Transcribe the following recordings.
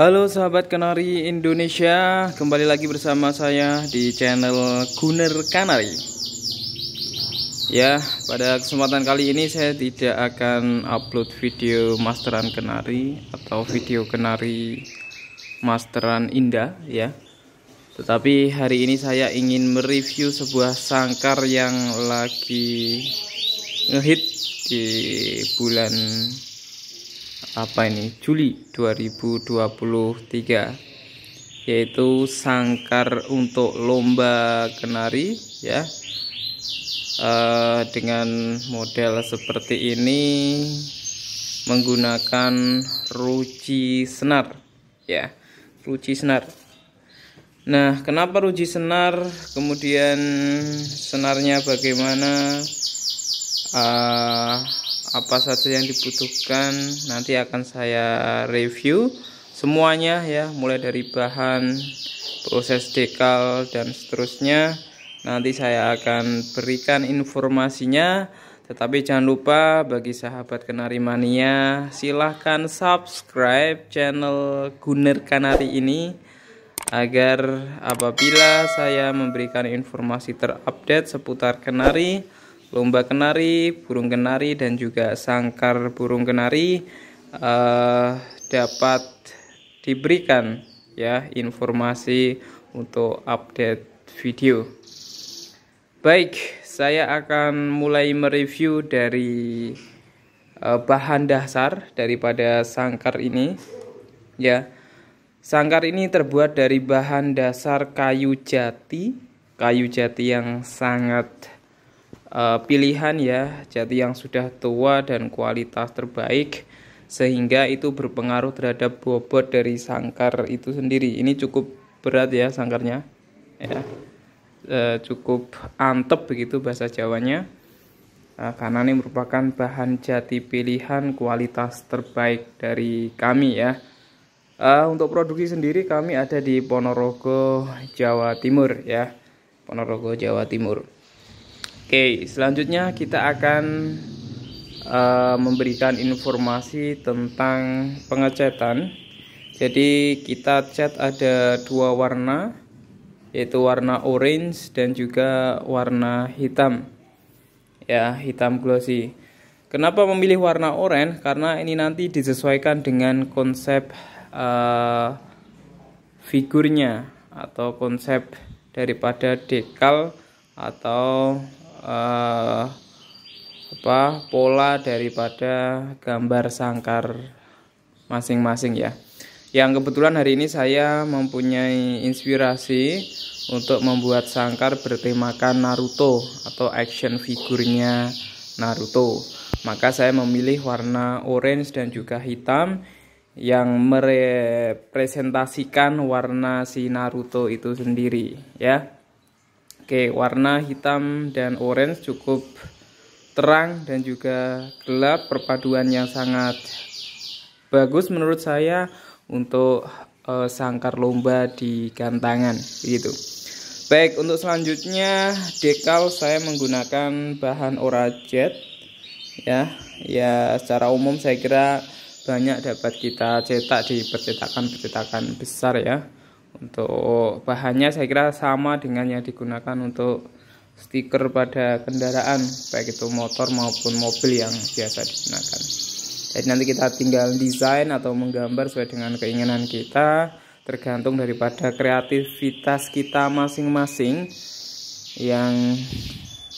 Halo sahabat kenari Indonesia, kembali lagi bersama saya di channel Guner Kanari. Ya, pada kesempatan kali ini saya tidak akan upload video masteran kenari atau video kenari masteran indah ya. Tetapi hari ini saya ingin mereview sebuah sangkar yang lagi ngehit di bulan apa ini Juli 2023 yaitu sangkar untuk lomba kenari ya uh, dengan model seperti ini menggunakan ruci senar ya ruci senar nah kenapa ruci senar kemudian senarnya bagaimana uh, apa saja yang dibutuhkan nanti akan saya review semuanya ya mulai dari bahan proses dekal dan seterusnya nanti saya akan berikan informasinya tetapi jangan lupa bagi sahabat kenari mania silahkan subscribe channel Guner Kanari ini agar apabila saya memberikan informasi terupdate seputar kenari lomba kenari, burung kenari dan juga sangkar burung kenari uh, dapat diberikan ya informasi untuk update video. Baik, saya akan mulai mereview dari uh, bahan dasar daripada sangkar ini ya. Sangkar ini terbuat dari bahan dasar kayu jati, kayu jati yang sangat uh, pilihan ya jati yang sudah tua dan kualitas terbaik sehingga itu berpengaruh terhadap bobot dari sangkar itu sendiri ini cukup berat ya sangkarnya ya uh, cukup antep begitu bahasa Jawanya uh, karena ini merupakan bahan jati pilihan kualitas terbaik dari kami ya Uh, untuk produksi sendiri kami ada di Ponorogo Jawa Timur ya Ponorogo Jawa Timur Oke, selanjutnya kita akan uh, memberikan informasi tentang pengecatan. Jadi kita cat ada dua warna, yaitu warna orange dan juga warna hitam. Ya, hitam glossy. Kenapa memilih warna orange? Karena ini nanti disesuaikan dengan konsep uh, figurnya atau konsep daripada dekal atau uh, apa pola daripada gambar sangkar masing-masing ya yang kebetulan hari ini saya mempunyai inspirasi untuk membuat sangkar bertemakan Naruto atau action figurnya Naruto maka saya memilih warna orange dan juga hitam yang merepresentasikan warna si Naruto itu sendiri ya Oke, warna hitam dan orange cukup terang dan juga gelap, perpaduan yang sangat bagus menurut saya untuk e, sangkar lomba di gantangan begitu. Baik, untuk selanjutnya dekal saya menggunakan bahan orajet ya. Ya, secara umum saya kira banyak dapat kita cetak di percetakan-percetakan besar ya untuk bahannya saya kira sama dengan yang digunakan untuk stiker pada kendaraan baik itu motor maupun mobil yang biasa digunakan. Jadi nanti kita tinggal desain atau menggambar sesuai dengan keinginan kita tergantung daripada kreativitas kita masing-masing yang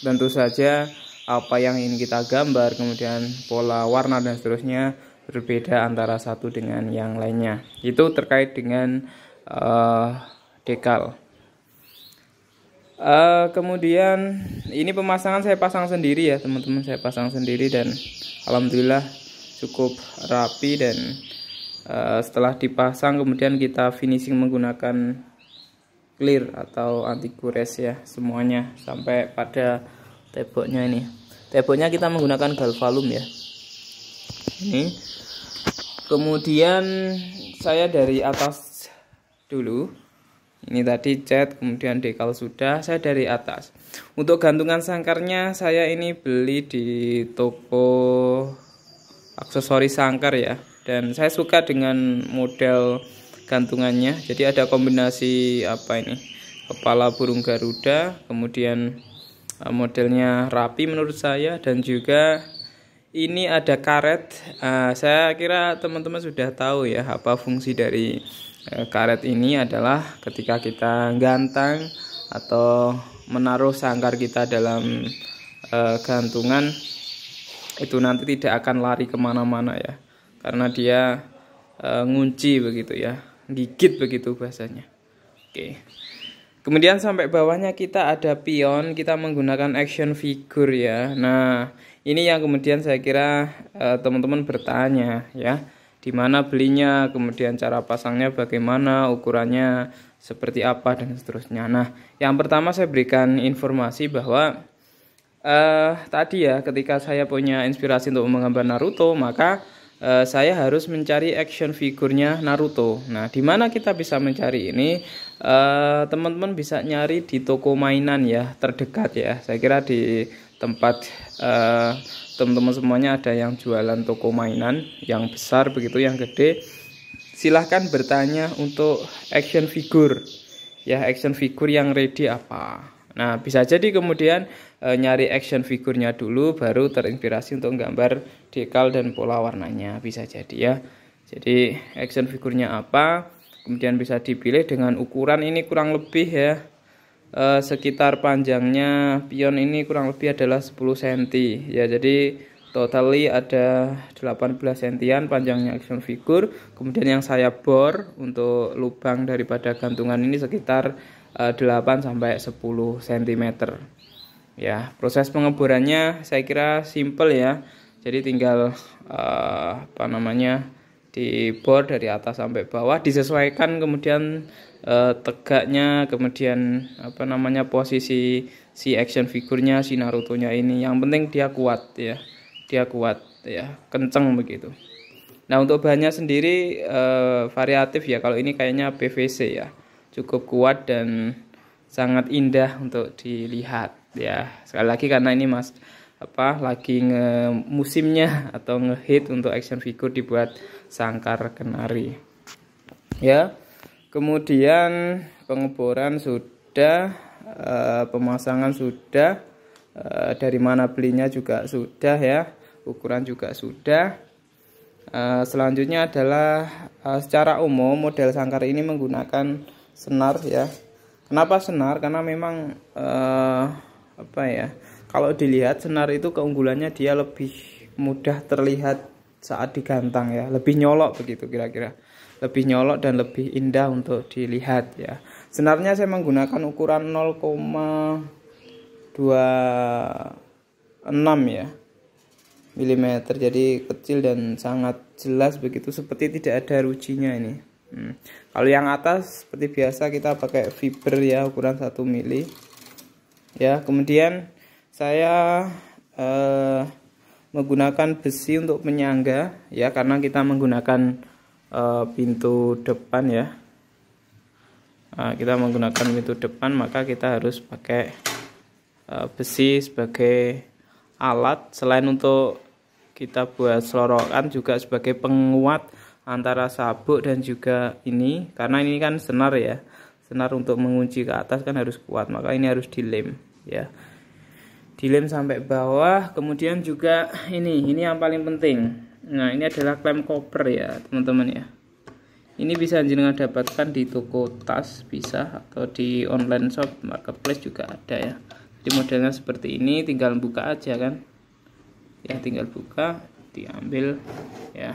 tentu saja apa yang ingin kita gambar kemudian pola warna dan seterusnya berbeda antara satu dengan yang lainnya. Itu terkait dengan uh, dekal uh, kemudian ini pemasangan saya pasang sendiri ya teman-teman saya pasang sendiri dan alhamdulillah cukup rapi dan uh, setelah dipasang kemudian kita finishing menggunakan clear atau anti gores ya semuanya sampai pada teboknya ini teboknya kita menggunakan galvalum ya ini kemudian saya dari atas dulu ini tadi cat kemudian dekal sudah saya dari atas untuk gantungan sangkarnya saya ini beli di toko aksesoris sangkar ya dan saya suka dengan model gantungannya jadi ada kombinasi apa ini kepala burung garuda kemudian eh, modelnya rapi menurut saya dan juga ini ada karet. Uh, saya kira teman-teman sudah tahu ya apa fungsi dari uh, karet ini adalah ketika kita gantang atau menaruh sangkar kita dalam uh, gantungan itu nanti tidak akan lari kemana-mana ya karena dia uh, ngunci begitu ya gigit begitu bahasanya. Oke. Kemudian sampai bawahnya kita ada pion, kita menggunakan action figure ya. Nah, ini yang kemudian saya kira eh, teman-teman uh, bertanya ya di mana belinya kemudian cara pasangnya bagaimana ukurannya seperti apa dan seterusnya nah yang pertama saya berikan informasi bahwa uh, tadi ya ketika saya punya inspirasi untuk menggambar Naruto maka Uh, saya harus mencari action figurnya Naruto nah di mana kita bisa mencari ini teman-teman bisa nyari di toko mainan ya terdekat ya saya kira di tempat eh, teman-teman semuanya ada yang jualan toko mainan yang besar begitu yang gede silahkan bertanya untuk action figure ya action figure yang ready apa nah bisa jadi kemudian e, nyari action figurnya dulu baru terinspirasi untuk gambar dekal dan pola warnanya bisa jadi ya jadi action figurnya apa kemudian bisa dipilih dengan ukuran ini kurang lebih ya eh, sekitar panjangnya pion ini kurang lebih adalah 10 cm ya jadi totally ada 18 sentian panjangnya action figure kemudian yang saya bor untuk lubang daripada gantungan ini sekitar eh, 8 sampai 10 cm ya proses pengeborannya saya kira simple ya jadi tinggal eh, apa namanya di dibor dari atas sampai bawah disesuaikan kemudian eh, tegaknya kemudian apa namanya posisi si action figurnya si Naruto-nya ini yang penting dia kuat ya dia kuat ya kenceng begitu nah untuk bahannya sendiri eh, variatif ya kalau ini kayaknya PVC ya cukup kuat dan sangat indah untuk dilihat ya sekali lagi karena ini mas apa lagi nge musimnya atau ngehit untuk action figure dibuat sangkar kenari ya kemudian pengeboran sudah e, pemasangan sudah e, dari mana belinya juga sudah ya ukuran juga sudah e, selanjutnya adalah e, secara umum model sangkar ini menggunakan senar ya kenapa senar karena memang e, apa ya kalau dilihat senar itu keunggulannya dia lebih mudah terlihat saat digantang ya lebih nyolok begitu kira-kira lebih nyolok dan lebih indah untuk dilihat ya senarnya saya menggunakan ukuran 0,26 ya milimeter, jadi kecil dan sangat jelas begitu seperti tidak ada rujinya ini hmm. kalau yang atas seperti biasa kita pakai fiber ya ukuran 1 mili ya kemudian saya eh, menggunakan besi untuk menyangga ya karena kita menggunakan eh, pintu depan ya nah, kita menggunakan pintu depan maka kita harus pakai eh, besi sebagai alat selain untuk kita buat selorokan juga sebagai penguat antara sabuk dan juga ini karena ini kan senar ya senar untuk mengunci ke atas kan harus kuat maka ini harus dilem ya dilem sampai bawah kemudian juga ini ini yang paling penting nah ini adalah klem koper ya teman-teman ya ini bisa jenengan dapatkan di toko tas bisa atau di online shop marketplace juga ada ya jadi modelnya seperti ini tinggal buka aja kan ya tinggal buka diambil ya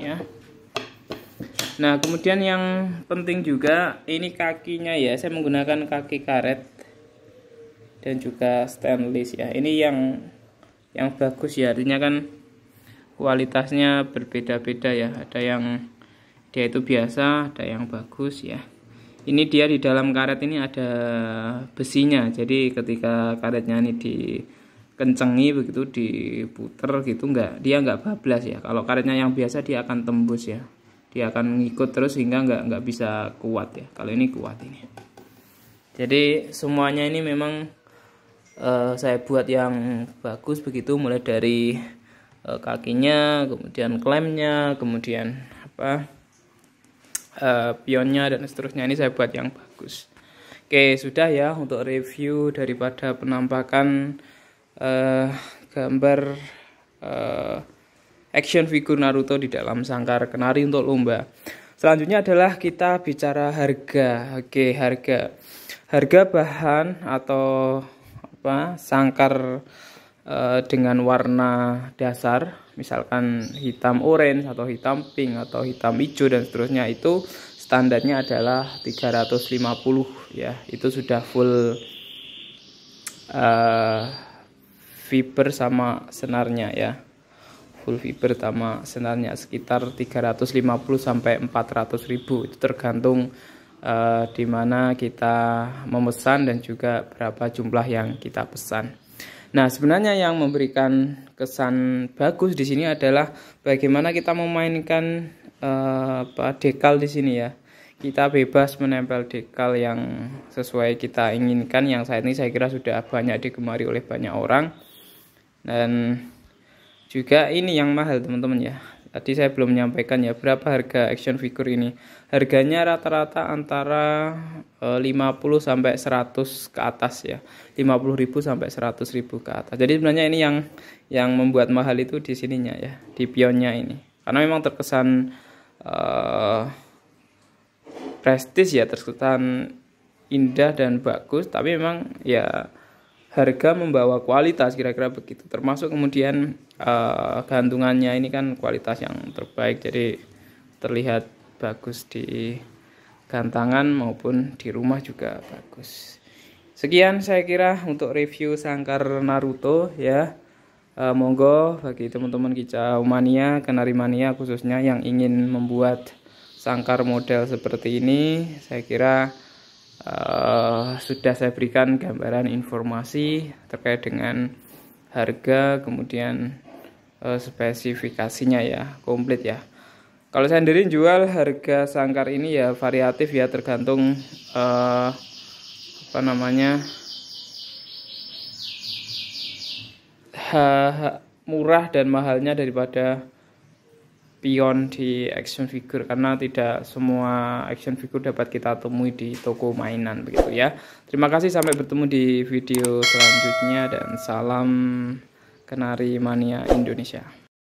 ya nah kemudian yang penting juga ini kakinya ya saya menggunakan kaki karet dan juga stainless ya ini yang yang bagus ya artinya kan kualitasnya berbeda-beda ya ada yang dia itu biasa ada yang bagus ya ini dia di dalam karet ini ada besinya jadi ketika karetnya ini dikencengi begitu diputer gitu enggak dia enggak bablas ya kalau karetnya yang biasa dia akan tembus ya dia akan ngikut terus hingga enggak enggak bisa kuat ya kalau ini kuat ini jadi semuanya ini memang uh, saya buat yang bagus begitu mulai dari uh, kakinya kemudian klemnya kemudian apa uh, pionnya dan seterusnya ini saya buat yang bagus oke sudah ya untuk review daripada penampakan uh, gambar uh, action figure Naruto di dalam sangkar kenari untuk lomba Selanjutnya adalah kita bicara harga. Oke, harga. Harga bahan atau apa sangkar e, dengan warna dasar misalkan hitam orange atau hitam pink atau hitam hijau dan seterusnya itu standarnya adalah 350 ya itu sudah full uh, fiber sama senarnya ya full fiber sama senarnya sekitar 350 sampai 400 ribu itu tergantung uh, di mana kita memesan dan juga berapa jumlah yang kita pesan. Nah, sebenarnya yang memberikan kesan bagus di sini adalah bagaimana kita memainkan uh, apa, dekal di sini ya. Kita bebas menempel dekal yang sesuai kita inginkan yang saat ini saya kira sudah banyak digemari oleh banyak orang. Dan juga ini yang mahal teman-teman ya Tadi saya belum menyampaikan ya berapa harga action figure ini. Harganya rata-rata antara 50 eh, sampai 100 ke atas ya. 50.000 sampai 100.000 ke atas. Jadi sebenarnya ini yang yang membuat mahal itu di sininya ya, di pionnya ini. Karena memang terkesan uh, prestis ya, terkesan indah dan bagus, tapi memang ya harga membawa kualitas kira-kira begitu termasuk kemudian uh, gantungannya ini kan kualitas yang terbaik jadi terlihat bagus di gantangan maupun di rumah juga bagus sekian saya kira untuk review sangkar Naruto ya uh, monggo bagi teman-teman kicau mania kenari mania khususnya yang ingin membuat sangkar model seperti ini saya kira Eh, sudah saya berikan gambaran informasi terkait dengan harga kemudian uh, spesifikasinya ya komplit ya kalau saya sendiri jual harga sangkar ini ya variatif ya tergantung uh, apa namanya ha, ha, murah dan mahalnya daripada pion di action figure karena tidak semua action figure dapat kita temui di toko mainan begitu ya. Terima kasih sampai bertemu di video selanjutnya dan salam Kenari Mania Indonesia.